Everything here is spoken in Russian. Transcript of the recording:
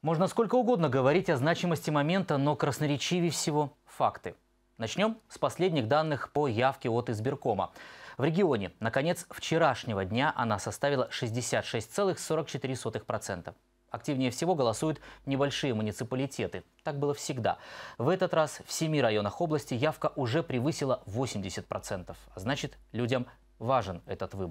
Можно сколько угодно говорить о значимости момента, но красноречивее всего факты. Начнем с последних данных по явке от избиркома. В регионе, на конец вчерашнего дня она составила 66,44%. Активнее всего голосуют небольшие муниципалитеты. Так было всегда. В этот раз в семи районах области явка уже превысила 80%. Значит, людям важен этот выбор.